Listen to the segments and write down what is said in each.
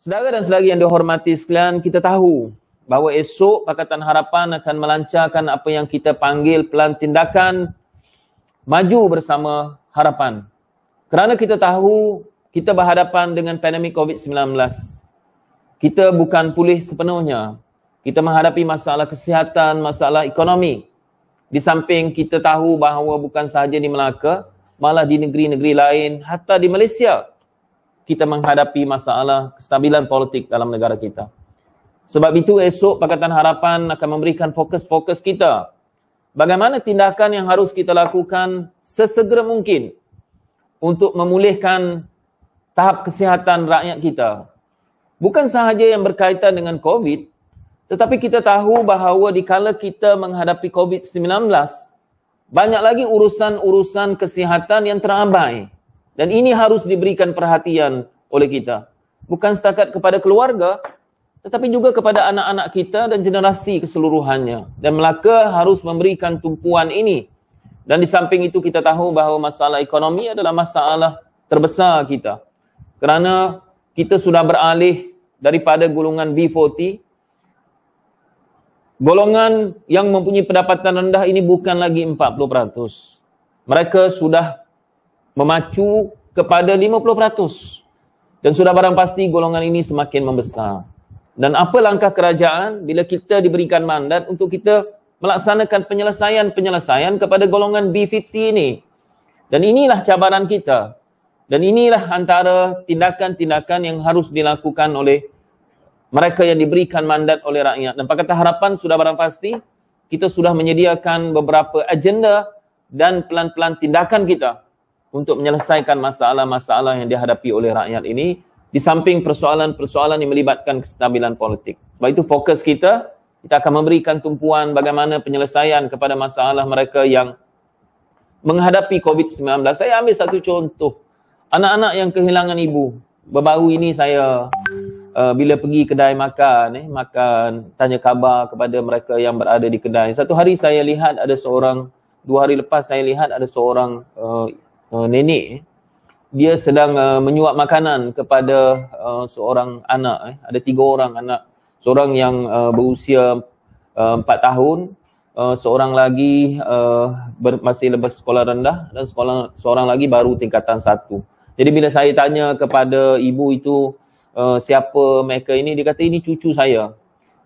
Sedara dan sedari yang dihormati sekalian, kita tahu bahawa esok Pakatan Harapan akan melancarkan apa yang kita panggil pelan tindakan maju bersama harapan. Kerana kita tahu kita berhadapan dengan pandemik COVID-19. Kita bukan pulih sepenuhnya. Kita menghadapi masalah kesihatan, masalah ekonomi. Di samping kita tahu bahawa bukan sahaja di Melaka, malah di negeri-negeri lain, hatta di Malaysia kita menghadapi masalah kestabilan politik dalam negara kita. Sebab itu esok Pakatan Harapan akan memberikan fokus-fokus kita. Bagaimana tindakan yang harus kita lakukan sesegera mungkin untuk memulihkan tahap kesihatan rakyat kita. Bukan sahaja yang berkaitan dengan COVID, tetapi kita tahu bahawa dikala kita menghadapi COVID-19, banyak lagi urusan-urusan kesihatan yang terabai. Dan ini harus diberikan perhatian oleh kita. Bukan setakat kepada keluarga, tetapi juga kepada anak-anak kita dan generasi keseluruhannya. Dan Melaka harus memberikan tumpuan ini. Dan di samping itu kita tahu bahawa masalah ekonomi adalah masalah terbesar kita. Kerana kita sudah beralih daripada golongan B40. Golongan yang mempunyai pendapatan rendah ini bukan lagi 40%. Mereka sudah memacu kepada 50%. Dan sudah barang pasti golongan ini semakin membesar. Dan apa langkah kerajaan bila kita diberikan mandat untuk kita melaksanakan penyelesaian-penyelesaian kepada golongan B50 ini. Dan inilah cabaran kita. Dan inilah antara tindakan-tindakan yang harus dilakukan oleh mereka yang diberikan mandat oleh rakyat. Dan Pakatan Harapan sudah barang pasti kita sudah menyediakan beberapa agenda dan pelan-pelan tindakan kita untuk menyelesaikan masalah-masalah yang dihadapi oleh rakyat ini di samping persoalan-persoalan yang melibatkan kestabilan politik. Sebab itu fokus kita, kita akan memberikan tumpuan bagaimana penyelesaian kepada masalah mereka yang menghadapi COVID-19. Saya ambil satu contoh, anak-anak yang kehilangan ibu. Baru ini saya uh, bila pergi kedai makan, eh, makan, tanya khabar kepada mereka yang berada di kedai. Satu hari saya lihat ada seorang, dua hari lepas saya lihat ada seorang uh, uh, nenek dia sedang uh, menyuap makanan kepada uh, seorang anak eh. ada tiga orang anak seorang yang uh, berusia empat uh, tahun uh, seorang lagi uh, ber, masih lepas sekolah rendah dan sekolah, seorang lagi baru tingkatan satu jadi bila saya tanya kepada ibu itu uh, siapa mereka ini dia kata ini cucu saya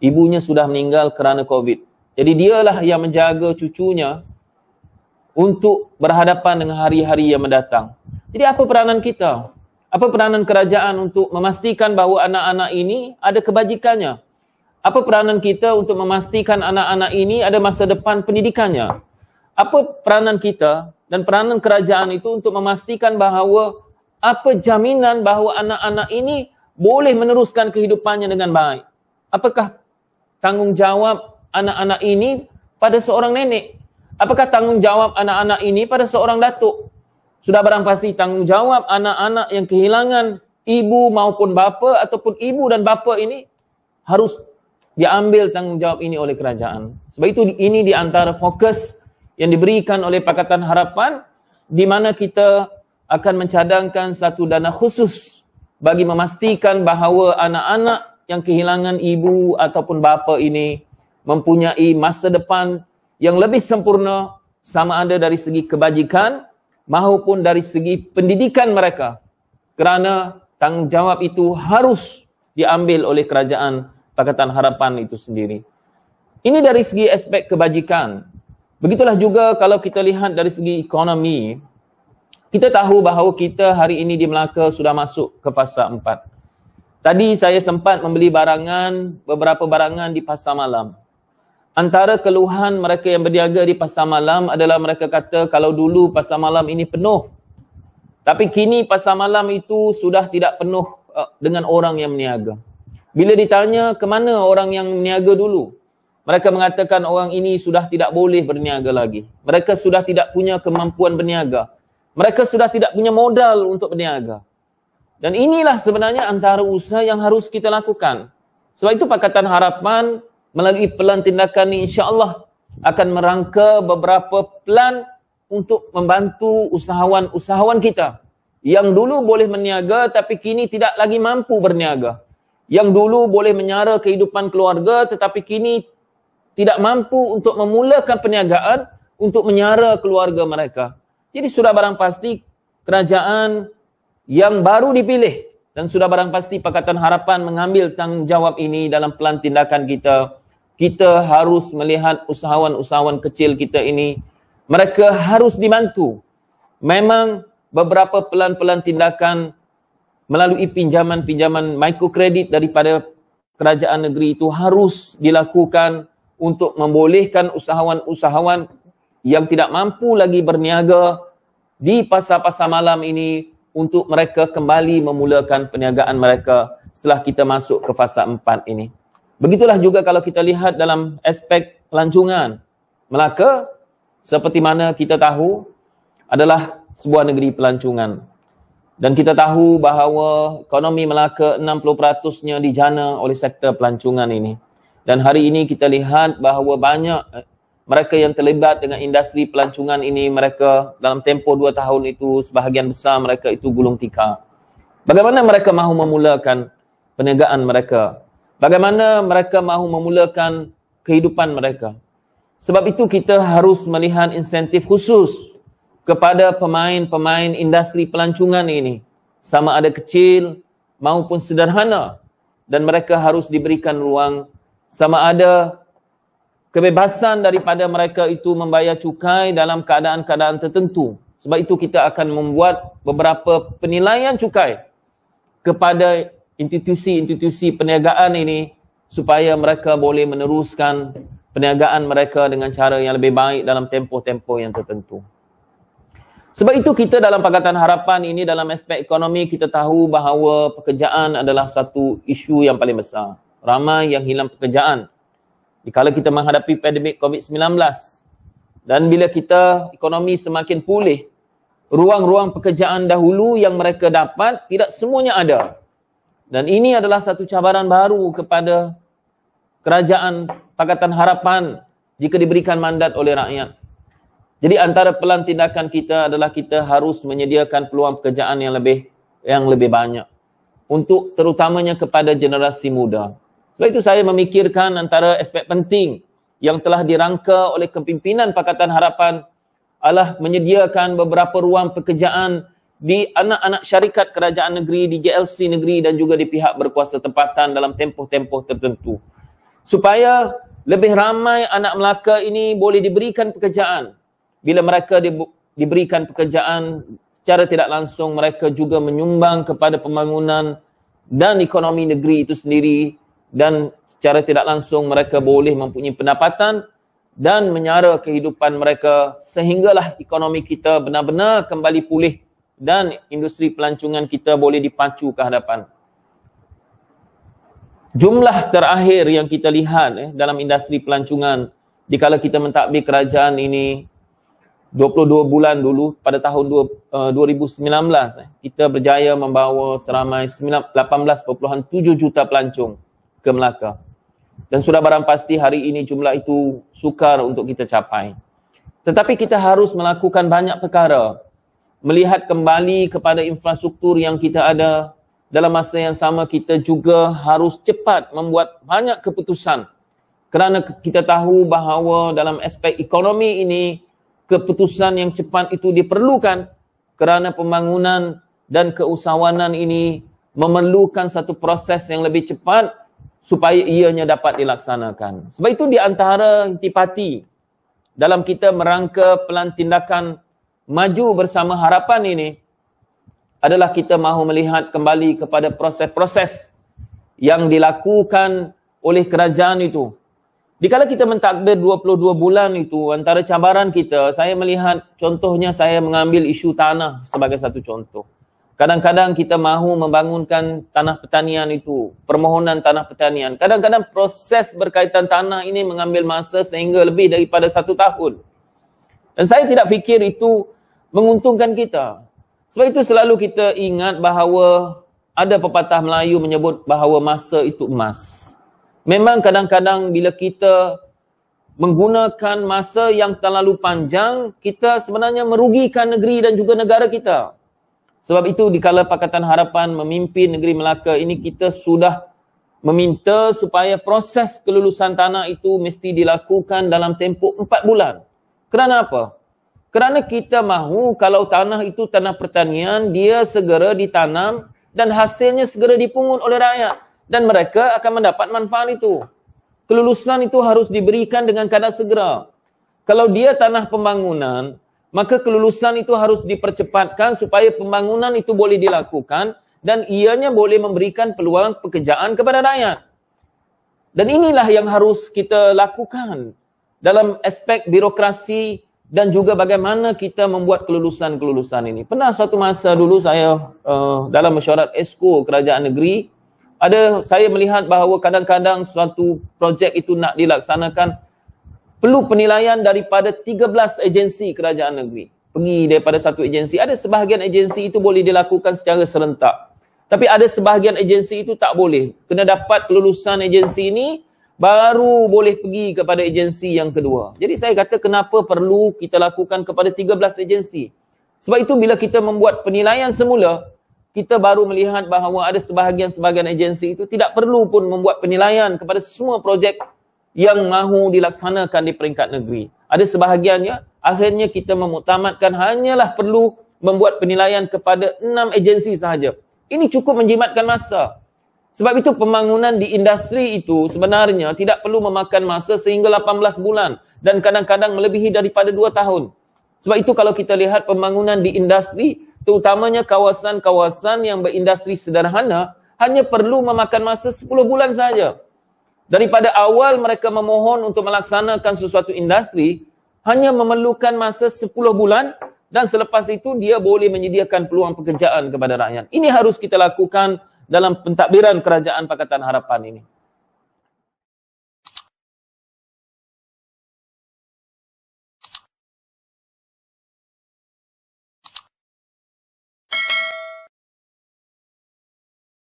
ibunya sudah meninggal kerana covid jadi dialah yang menjaga cucunya untuk berhadapan dengan hari-hari yang mendatang. Jadi apa peranan kita? Apa peranan kerajaan untuk memastikan bahawa anak-anak ini ada kebajikannya? Apa peranan kita untuk memastikan anak-anak ini ada masa depan pendidikannya? Apa peranan kita dan peranan kerajaan itu untuk memastikan bahawa apa jaminan bahawa anak-anak ini boleh meneruskan kehidupannya dengan baik? Apakah tanggungjawab anak-anak ini pada seorang nenek Apakah tanggungjawab anak-anak ini pada seorang datuk? Sudah barang pasti tanggungjawab anak-anak yang kehilangan ibu maupun bapa ataupun ibu dan bapa ini harus diambil tanggungjawab ini oleh kerajaan. Sebab itu ini di antara fokus yang diberikan oleh Pakatan Harapan di mana kita akan mencadangkan satu dana khusus bagi memastikan bahawa anak-anak yang kehilangan ibu ataupun bapa ini mempunyai masa depan yang lebih sempurna sama ada dari segi kebajikan maupun dari segi pendidikan mereka kerana tanggungjawab itu harus diambil oleh kerajaan Pakatan Harapan itu sendiri. Ini dari segi aspek kebajikan. Begitulah juga kalau kita lihat dari segi ekonomi, kita tahu bahawa kita hari ini di Melaka sudah masuk ke fasa 4. Tadi saya sempat membeli barangan, beberapa barangan di pasar malam. Antara keluhan mereka yang berniaga di pasar malam adalah mereka kata kalau dulu pasar malam ini penuh. Tapi kini pasar malam itu sudah tidak penuh eh, dengan orang yang berniaga. Bila ditanya ke mana orang yang berniaga dulu, mereka mengatakan orang ini sudah tidak boleh berniaga lagi. Mereka sudah tidak punya kemampuan berniaga. Mereka sudah tidak punya modal untuk berniaga. Dan inilah sebenarnya antara usaha yang harus kita lakukan. Sebab itu pakatan harapan, melalui pelan tindakan ini insya Allah akan merangka beberapa pelan untuk membantu usahawan-usahawan kita yang dulu boleh meniaga tapi kini tidak lagi mampu berniaga. Yang dulu boleh menyara kehidupan keluarga tetapi kini tidak mampu untuk memulakan perniagaan untuk menyara keluarga mereka. Jadi sudah barang pasti kerajaan yang baru dipilih dan sudah barang pasti Pakatan Harapan mengambil tanggungjawab ini dalam pelan tindakan kita kita harus melihat usahawan-usahawan kecil kita ini mereka harus dibantu memang beberapa pelan-pelan tindakan melalui pinjaman-pinjaman mikrokredit daripada kerajaan negeri itu harus dilakukan untuk membolehkan usahawan-usahawan yang tidak mampu lagi berniaga di pasar-pasar malam ini untuk mereka kembali memulakan perniagaan mereka setelah kita masuk ke fasa 4 ini. Begitulah juga kalau kita lihat dalam aspek pelancongan. Melaka, seperti mana kita tahu, adalah sebuah negeri pelancongan. Dan kita tahu bahawa ekonomi Melaka 60%-nya dijana oleh sektor pelancongan ini. Dan hari ini kita lihat bahawa banyak eh, mereka yang terlibat dengan industri pelancongan ini, mereka dalam tempoh dua tahun itu, sebahagian besar mereka itu gulung tikar. Bagaimana mereka mahu memulakan perniagaan mereka? Bagaimana mereka mahu memulakan kehidupan mereka. Sebab itu kita harus melihat insentif khusus kepada pemain-pemain industri pelancongan ini. Sama ada kecil maupun sederhana. Dan mereka harus diberikan ruang sama ada kebebasan daripada mereka itu membayar cukai dalam keadaan-keadaan tertentu. Sebab itu kita akan membuat beberapa penilaian cukai kepada institusi-institusi perniagaan ini supaya mereka boleh meneruskan perniagaan mereka dengan cara yang lebih baik dalam tempoh-tempoh yang tertentu. Sebab itu kita dalam Pakatan Harapan ini dalam aspek ekonomi kita tahu bahawa pekerjaan adalah satu isu yang paling besar. Ramai yang hilang pekerjaan. Dikala kita menghadapi pandemik COVID-19 dan bila kita ekonomi semakin pulih, ruang-ruang pekerjaan dahulu yang mereka dapat tidak semuanya ada. Dan ini adalah satu cabaran baru kepada kerajaan Pakatan Harapan jika diberikan mandat oleh rakyat. Jadi antara pelan tindakan kita adalah kita harus menyediakan peluang pekerjaan yang lebih yang lebih banyak untuk terutamanya kepada generasi muda. Sebab itu saya memikirkan antara aspek penting yang telah dirangka oleh kepimpinan Pakatan Harapan adalah menyediakan beberapa ruang pekerjaan di anak-anak syarikat kerajaan negeri, di JLC negeri dan juga di pihak berkuasa tempatan dalam tempoh-tempoh tertentu. Supaya lebih ramai anak Melaka ini boleh diberikan pekerjaan. Bila mereka di, diberikan pekerjaan secara tidak langsung, mereka juga menyumbang kepada pembangunan dan ekonomi negeri itu sendiri dan secara tidak langsung mereka boleh mempunyai pendapatan dan menyara kehidupan mereka sehinggalah ekonomi kita benar-benar kembali pulih dan industri pelancongan kita boleh dipacu ke hadapan. Jumlah terakhir yang kita lihat eh, dalam industri pelancongan di dikala kita mentadbir kerajaan ini 22 bulan dulu pada tahun 2019 eh, eh, kita berjaya membawa seramai 18.7 juta pelancong ke Melaka. Dan sudah barang pasti hari ini jumlah itu sukar untuk kita capai. Tetapi kita harus melakukan banyak perkara melihat kembali kepada infrastruktur yang kita ada. Dalam masa yang sama kita juga harus cepat membuat banyak keputusan. Kerana kita tahu bahawa dalam aspek ekonomi ini keputusan yang cepat itu diperlukan kerana pembangunan dan keusahawanan ini memerlukan satu proses yang lebih cepat supaya ianya dapat dilaksanakan. Sebab itu di antara intipati dalam kita merangka pelan tindakan maju bersama harapan ini adalah kita mahu melihat kembali kepada proses-proses yang dilakukan oleh kerajaan itu. Dikala kita mentakbir 22 bulan itu antara cabaran kita, saya melihat contohnya saya mengambil isu tanah sebagai satu contoh. Kadang-kadang kita mahu membangunkan tanah pertanian itu, permohonan tanah pertanian. Kadang-kadang proses berkaitan tanah ini mengambil masa sehingga lebih daripada satu tahun. Dan saya tidak fikir itu menguntungkan kita. Sebab itu selalu kita ingat bahawa ada pepatah Melayu menyebut bahawa masa itu emas. Memang kadang-kadang bila kita menggunakan masa yang terlalu panjang, kita sebenarnya merugikan negeri dan juga negara kita. Sebab itu di kala Pakatan Harapan memimpin negeri Melaka ini kita sudah meminta supaya proses kelulusan tanah itu mesti dilakukan dalam tempoh 4 bulan. Kerana apa? Kerana kita mahu kalau tanah itu tanah pertanian, dia segera ditanam dan hasilnya segera dipungut oleh rakyat. Dan mereka akan mendapat manfaat itu. Kelulusan itu harus diberikan dengan kadar segera. Kalau dia tanah pembangunan, maka kelulusan itu harus dipercepatkan supaya pembangunan itu boleh dilakukan dan ianya boleh memberikan peluang pekerjaan kepada rakyat. Dan inilah yang harus kita lakukan dalam aspek birokrasi dan juga bagaimana kita membuat kelulusan-kelulusan ini. Pernah satu masa dulu saya uh, dalam mesyuarat esko kerajaan negeri, ada saya melihat bahawa kadang-kadang suatu projek itu nak dilaksanakan perlu penilaian daripada 13 agensi kerajaan negeri. Pergi daripada satu agensi, ada sebahagian agensi itu boleh dilakukan secara serentak. Tapi ada sebahagian agensi itu tak boleh. Kena dapat kelulusan agensi ini, baru boleh pergi kepada agensi yang kedua. Jadi saya kata kenapa perlu kita lakukan kepada 13 agensi. Sebab itu bila kita membuat penilaian semula, kita baru melihat bahawa ada sebahagian-sebahagian agensi itu tidak perlu pun membuat penilaian kepada semua projek yang mahu dilaksanakan di peringkat negeri. Ada sebahagiannya, akhirnya kita memutamatkan hanyalah perlu membuat penilaian kepada enam agensi sahaja. Ini cukup menjimatkan masa. Sebab itu pembangunan di industri itu sebenarnya tidak perlu memakan masa sehingga 18 bulan dan kadang-kadang melebihi daripada 2 tahun. Sebab itu kalau kita lihat pembangunan di industri, terutamanya kawasan-kawasan yang berindustri sederhana, hanya perlu memakan masa 10 bulan saja. Daripada awal mereka memohon untuk melaksanakan sesuatu industri, hanya memerlukan masa 10 bulan dan selepas itu dia boleh menyediakan peluang pekerjaan kepada rakyat. Ini harus kita lakukan dalam pentadbiran kerajaan Pakatan Harapan ini.